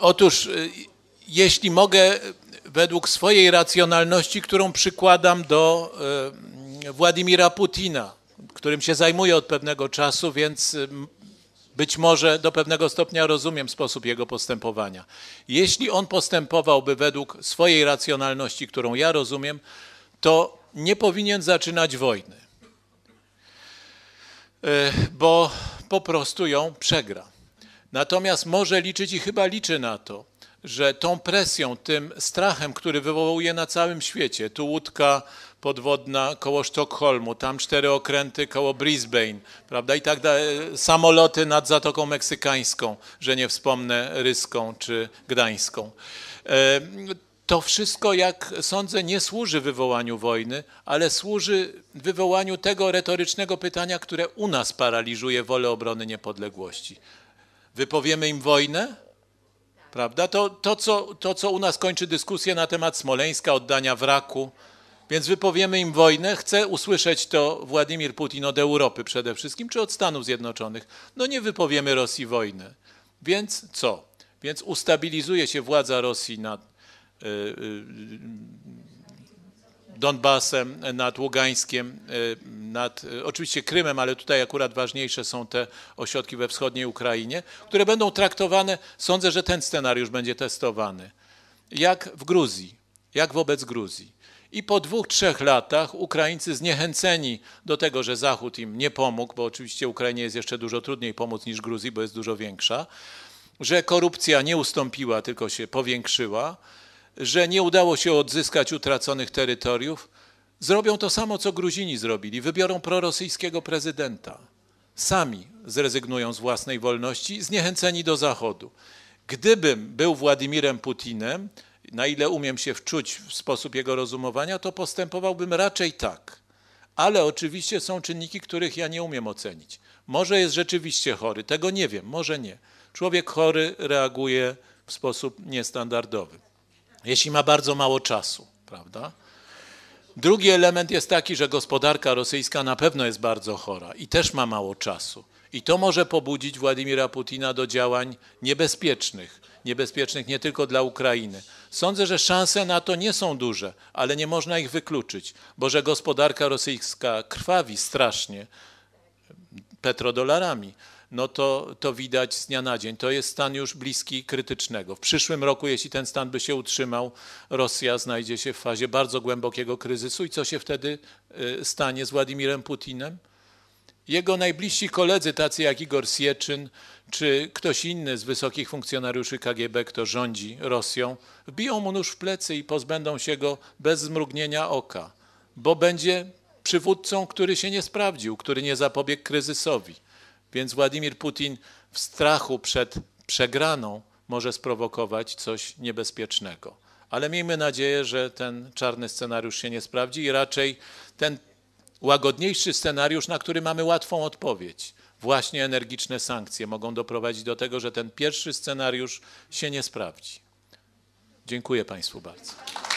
Otóż, y, jeśli mogę, według swojej racjonalności, którą przykładam do y, Władimira Putina, którym się zajmuję od pewnego czasu, więc y, być może do pewnego stopnia rozumiem sposób jego postępowania. Jeśli on postępowałby według swojej racjonalności, którą ja rozumiem, to nie powinien zaczynać wojny, bo po prostu ją przegra. Natomiast może liczyć i chyba liczy na to, że tą presją, tym strachem, który wywołuje na całym świecie, tu łódka podwodna koło Sztokholmu, tam cztery okręty koło Brisbane, prawda, i tak dalej, samoloty nad Zatoką Meksykańską, że nie wspomnę Ryską czy Gdańską. E, to wszystko, jak sądzę, nie służy wywołaniu wojny, ale służy wywołaniu tego retorycznego pytania, które u nas paraliżuje wolę obrony niepodległości. Wypowiemy im wojnę? Prawda? To, to, co, to, co u nas kończy dyskusję na temat Smoleńska, oddania wraku. Więc wypowiemy im wojnę. Chce usłyszeć to Władimir Putin od Europy przede wszystkim, czy od Stanów Zjednoczonych. No nie wypowiemy Rosji wojny. Więc co? Więc ustabilizuje się władza Rosji na, y, y, Donbasem, nad Ługańskiem, y, nad y, oczywiście Krymem, ale tutaj akurat ważniejsze są te ośrodki we wschodniej Ukrainie, które będą traktowane, sądzę, że ten scenariusz będzie testowany, jak w Gruzji, jak wobec Gruzji. I po dwóch, trzech latach Ukraińcy zniechęceni do tego, że Zachód im nie pomógł, bo oczywiście Ukrainie jest jeszcze dużo trudniej pomóc niż Gruzji, bo jest dużo większa, że korupcja nie ustąpiła, tylko się powiększyła, że nie udało się odzyskać utraconych terytoriów, zrobią to samo, co Gruzini zrobili. Wybiorą prorosyjskiego prezydenta. Sami zrezygnują z własnej wolności, zniechęceni do Zachodu. Gdybym był Władimirem Putinem, na ile umiem się wczuć w sposób jego rozumowania, to postępowałbym raczej tak. Ale oczywiście są czynniki, których ja nie umiem ocenić. Może jest rzeczywiście chory, tego nie wiem, może nie. Człowiek chory reaguje w sposób niestandardowy jeśli ma bardzo mało czasu, prawda? Drugi element jest taki, że gospodarka rosyjska na pewno jest bardzo chora i też ma mało czasu. I to może pobudzić Władimira Putina do działań niebezpiecznych, niebezpiecznych nie tylko dla Ukrainy. Sądzę, że szanse na to nie są duże, ale nie można ich wykluczyć, bo że gospodarka rosyjska krwawi strasznie petrodolarami no to, to widać z dnia na dzień. To jest stan już bliski krytycznego. W przyszłym roku, jeśli ten stan by się utrzymał, Rosja znajdzie się w fazie bardzo głębokiego kryzysu. I co się wtedy y, stanie z Władimirem Putinem? Jego najbliżsi koledzy, tacy jak Igor Sieczyn czy ktoś inny z wysokich funkcjonariuszy KGB, kto rządzi Rosją, wbiją mu nóż w plecy i pozbędą się go bez zmrugnienia oka, bo będzie przywódcą, który się nie sprawdził, który nie zapobiegł kryzysowi. Więc Władimir Putin w strachu przed przegraną może sprowokować coś niebezpiecznego. Ale miejmy nadzieję, że ten czarny scenariusz się nie sprawdzi i raczej ten łagodniejszy scenariusz, na który mamy łatwą odpowiedź. Właśnie energiczne sankcje mogą doprowadzić do tego, że ten pierwszy scenariusz się nie sprawdzi. Dziękuję Państwu bardzo.